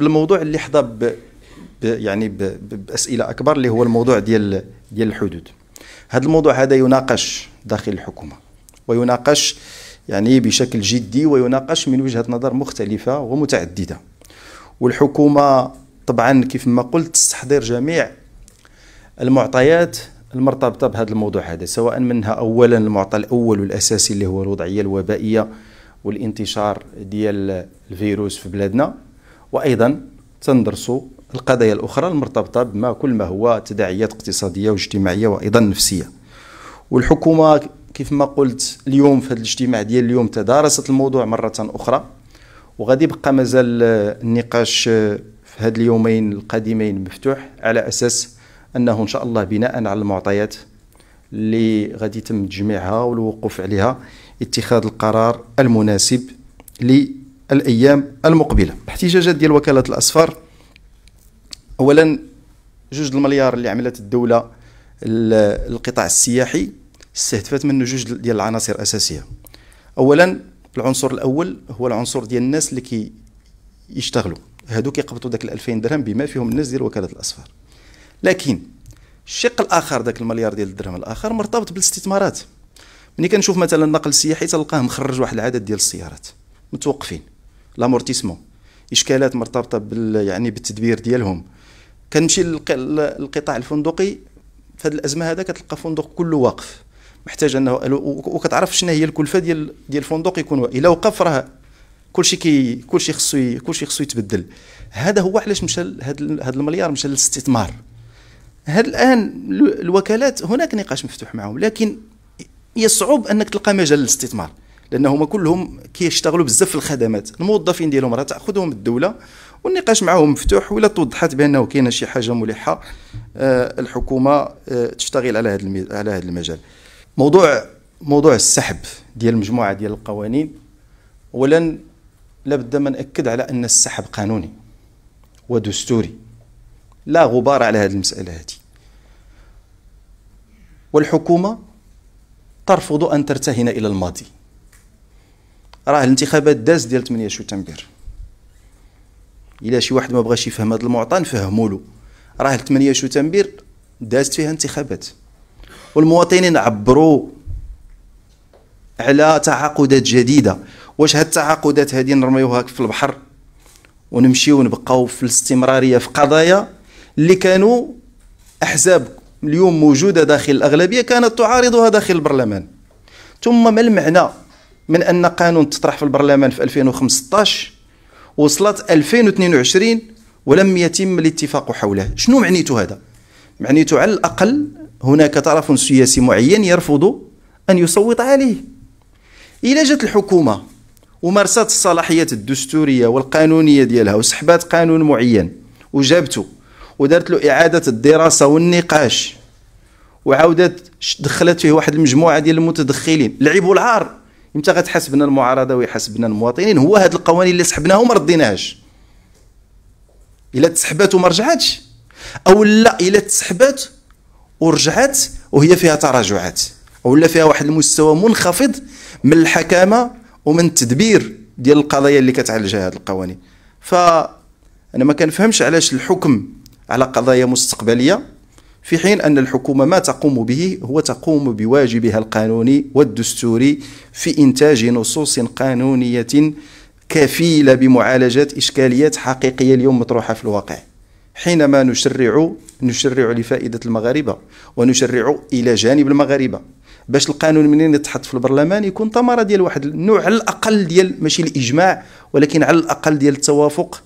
بالموضوع اللي حظى ب... يعني ب... باسئله اكبر اللي هو الموضوع ديال ديال الحدود هذا الموضوع هذا يناقش داخل الحكومه ويناقش يعني بشكل جدي ويناقش من وجهه نظر مختلفه ومتعدده والحكومه طبعا كيف ما قلت تستحضر جميع المعطيات المرتبطه بهذا الموضوع هذا سواء منها اولا المعطى الاول والاساسي اللي هو الوضعيه الوبائيه والانتشار ديال الفيروس في بلادنا وأيضا تندرسوا القضايا الأخرى المرتبطة بما كل ما هو تداعيات اقتصادية واجتماعية وأيضا نفسية والحكومة كيف ما قلت اليوم في هذا الاجتماع ديال اليوم تدارست الموضوع مرة أخرى وغادي يبقى مازال النقاش في هاد اليومين القادمين مفتوح على أساس أنه إن شاء الله بناء على المعطيات اللي غادي يتم تجميعها والوقوف عليها اتخاذ القرار المناسب لي الايام المقبله الاحتجاجات ديال وكاله الاسفار اولا جوج المليار اللي عملت الدوله القطاع السياحي استهدفت منه جوج ديال العناصر الاساسيه اولا العنصر الاول هو العنصر ديال الناس اللي كي يشتغلوا هادو كيقبطوا داك 2000 درهم بما فيهم الناس ديال وكاله الاسفار لكن الشق الاخر داك المليار ديال الدرهم الاخر مرتبط بالاستثمارات ملي كنشوف مثلا النقل السياحي تلقاه مخرج واحد العدد ديال السيارات متوقفين لامورتيسمون اشكالات مرتبطه بال يعني بالتدبير ديالهم كنمشي للقطاع الفندقي في هذه الازمه هذا كتلقى فندق كله واقف محتاج انه وكتعرف شنو هي الكلفه ديال ديال الفندق يكون الا وقف راه كلشي كي كلشي خصو كلشي خصو يتبدل هذا هو علاش مشى هذا المليار مشى للاستثمار هاد الان الوكالات هناك نقاش مفتوح معهم لكن يصعب انك تلقى مجال للاستثمار لان هما كلهم كيشتغلوا بزاف في الخدمات الموظفين ديالهم راه تاخذهم الدوله والنقاش معهم مفتوح ولا توضحت بانه كاينه شي حاجه ملحه آه الحكومه آه تشتغل على هذا المي... على هذا المجال موضوع موضوع السحب ديال مجموعه ديال القوانين اولا لابد من ناكد على ان السحب قانوني ودستوري لا غبار على هذه المساله هذه والحكومه ترفض ان ترتهن الى الماضي راه الانتخابات داز ديال 8 شتنبر الا شي واحد ما بغاش يفهم هذا المعطى نفهمو له راه 8 شتنبر دازت فيها انتخابات والمواطنين عبروا على تعاقدات جديده واش هاد التعاقدات هادي نرميوها في البحر ونمشيو نبقاو في الاستمراريه في قضايا اللي كانوا احزاب اليوم موجوده داخل الاغلبيه كانت تعارضها داخل البرلمان ثم ما المعنى من أن قانون تطرح في البرلمان في 2015 وصلت 2022 ولم يتم الاتفاق حوله شنو معنيته هذا معنيته على الأقل هناك طرف سياسي معين يرفض أن يصوت عليه إلى جت الحكومة ومارست الصلاحيات الدستورية والقانونية ديالها وسحبات قانون معين وجابته ودارت له إعادة الدراسة والنقاش وعاودت دخلت فيه واحد المجموعة ديال المتدخلين لعبوا العار امتى غتحاسبنا المعارضه ويحاسبنا المواطنين هو هاد القوانين اللي سحبناها وما رديناهاش الا تسحبات وما رجعاتش او لا الا تسحبات ورجعات وهي فيها تراجعات او لا فيها واحد المستوى منخفض من الحكامه ومن التدبير ديال القضايا اللي كتعالجها هاد القوانين ف انا ما كنفهمش علاش الحكم على قضايا مستقبليه في حين أن الحكومة ما تقوم به هو تقوم بواجبها القانوني والدستوري في إنتاج نصوص قانونية كفيلة بمعالجة إشكاليات حقيقية اليوم مطروحة في الواقع حينما نشرع نشرع لفائدة المغاربة ونشرع إلى جانب المغاربة باش القانون منين يتحط في البرلمان يكون ثمره ديال واحد النوع على الاقل ديال ماشي الاجماع ولكن على الاقل ديال التوافق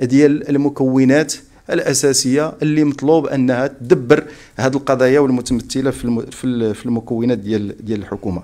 ديال المكونات الاساسيه اللي مطلوب انها تدبر هذه القضايا والمتمثله في المكونات ديال ديال الحكومه